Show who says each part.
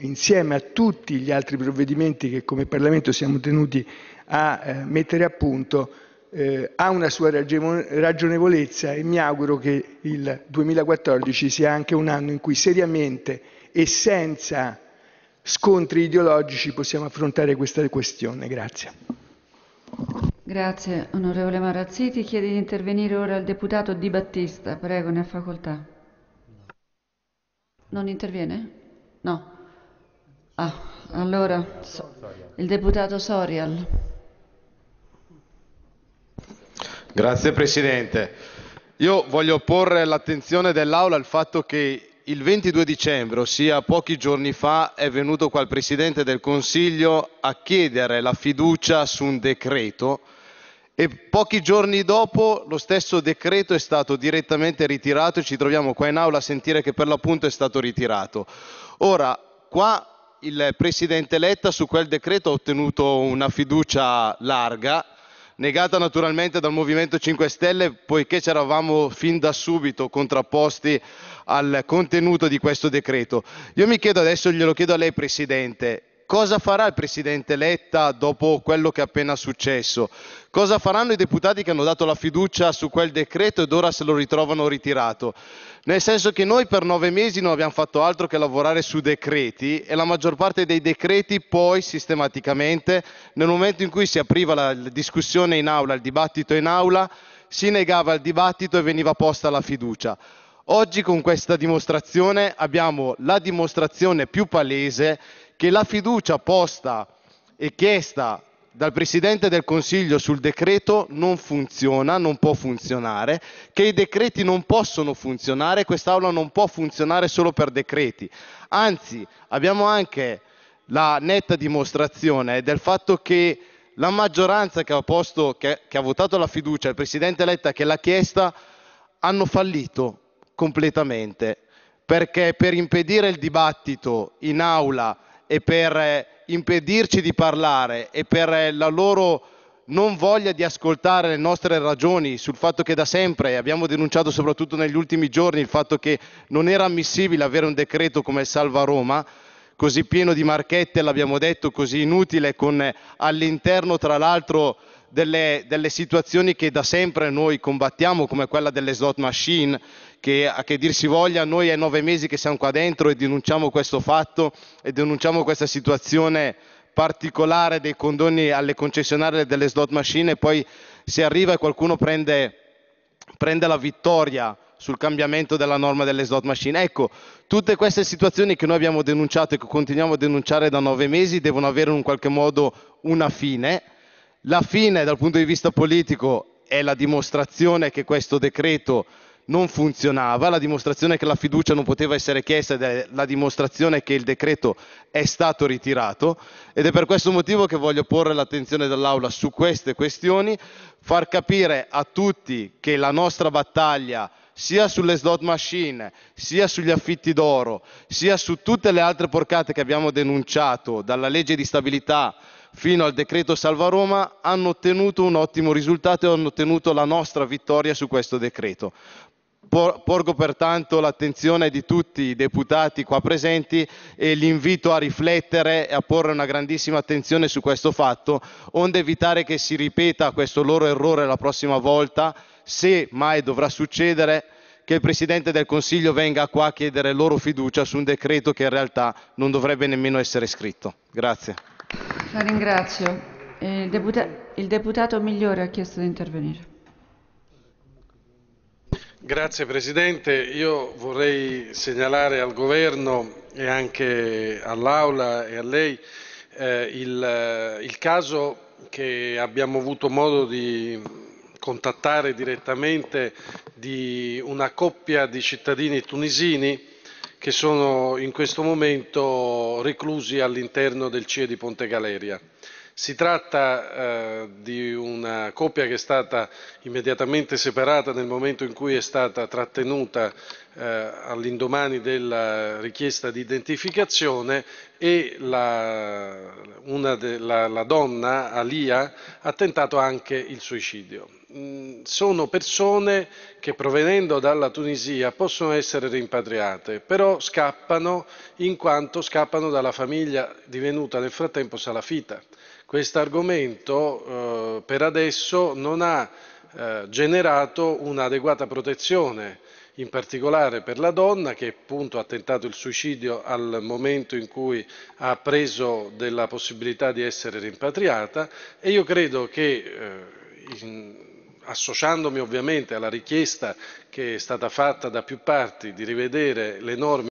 Speaker 1: insieme a tutti gli altri provvedimenti che come Parlamento siamo tenuti a eh, mettere a punto, eh, ha una sua ragionevolezza e mi auguro che il 2014 sia anche un anno in cui seriamente e senza scontri ideologici possiamo affrontare questa questione. Grazie. Grazie onorevole Marazziti. Chiede di intervenire ora il deputato Di Battista. Prego, ne ha facoltà. Non interviene? No. Ah, allora, so, il deputato Sorial.
Speaker 2: Grazie Presidente. Io voglio porre all'attenzione dell'Aula il fatto che il 22 dicembre, ossia pochi giorni fa, è venuto qua il Presidente del Consiglio a chiedere la fiducia su un decreto e pochi giorni dopo lo stesso decreto è stato direttamente ritirato e ci troviamo qua in aula a sentire che per l'appunto è stato ritirato. Ora, qua il Presidente Letta su quel decreto ha ottenuto una fiducia larga, negata naturalmente dal Movimento 5 Stelle poiché ci eravamo fin da subito contrapposti al contenuto di questo decreto. Io mi chiedo adesso, glielo chiedo a lei Presidente, cosa farà il presidente Letta dopo quello che è appena successo? Cosa faranno i deputati che hanno dato la fiducia su quel decreto ed ora se lo ritrovano ritirato? Nel senso che noi per nove mesi non abbiamo fatto altro che lavorare su decreti e la maggior parte dei decreti poi sistematicamente nel momento in cui si apriva la discussione in aula, il dibattito in aula, si negava il dibattito e veniva posta la fiducia. Oggi con questa dimostrazione abbiamo la dimostrazione più palese che la fiducia posta e chiesta dal Presidente del Consiglio sul decreto non funziona, non può funzionare, che i decreti non possono funzionare, quest'Aula non può funzionare solo per decreti. Anzi, abbiamo anche la netta dimostrazione del fatto che la maggioranza che ha, posto, che, che ha votato la fiducia, il Presidente Letta che l'ha chiesta, hanno fallito completamente, perché per impedire il dibattito in aula e per eh, impedirci di parlare e per eh, la loro non voglia di ascoltare le nostre ragioni sul fatto che da sempre abbiamo denunciato soprattutto negli ultimi giorni il fatto che non era ammissibile avere un decreto come il salva Roma, così pieno di marchette, l'abbiamo detto, così inutile, con eh, all'interno tra l'altro delle, delle, situazioni che da sempre noi combattiamo, come quella delle slot machine, che a che dir si voglia, noi è nove mesi che siamo qua dentro e denunciamo questo fatto e denunciamo questa situazione particolare dei condoni alle concessionarie delle slot machine e poi si arriva e qualcuno prende, prende la vittoria sul cambiamento della norma delle slot machine. Ecco, tutte queste situazioni che noi abbiamo denunciato e che continuiamo a denunciare da nove mesi devono avere in un qualche modo una fine. La fine dal punto di vista politico è la dimostrazione che questo decreto non funzionava, la dimostrazione che la fiducia non poteva essere chiesta ed è la dimostrazione che il decreto è stato ritirato ed è per questo motivo che voglio porre l'attenzione dell'Aula su queste questioni, far capire a tutti che la nostra battaglia sia sulle slot machine, sia sugli affitti d'oro, sia su tutte le altre porcate che abbiamo denunciato dalla legge di stabilità fino al decreto Salva Roma hanno ottenuto un ottimo risultato e hanno ottenuto la nostra vittoria su questo decreto. Porgo pertanto l'attenzione di tutti i deputati qua presenti e li invito a riflettere e a porre una grandissima attenzione su questo fatto, onde evitare che si ripeta questo loro errore la prossima volta se mai dovrà succedere, che il Presidente del Consiglio venga qua a chiedere loro fiducia su un decreto che in realtà non dovrebbe nemmeno essere scritto. Grazie.
Speaker 1: La ringrazio. Il, deputa- il deputato Migliore ha chiesto di intervenire. Grazie Presidente, io vorrei segnalare al Governo e anche all'Aula e a lei eh, il, il caso che abbiamo avuto modo di contattare direttamente di una coppia di cittadini tunisini che sono in questo momento reclusi all'interno del CIE di Ponte Galeria. Si tratta eh, di una coppia che è stata immediatamente separata nel momento in cui è stata trattenuta eh, all'indomani della richiesta di identificazione e la, la, la donna, Alia, ha tentato anche il suicidio sono persone che provenendo dalla Tunisia possono essere rimpatriate, però scappano in quanto scappano dalla famiglia divenuta nel frattempo salafita. Questo argomento eh, per adesso non ha eh, generato un'adeguata protezione, in particolare per la donna che appunto ha tentato il suicidio al momento in cui ha preso della possibilità di essere rimpatriata e io credo che eh, in, associandomi ovviamente alla richiesta che è stata fatta da più parti di rivedere le norme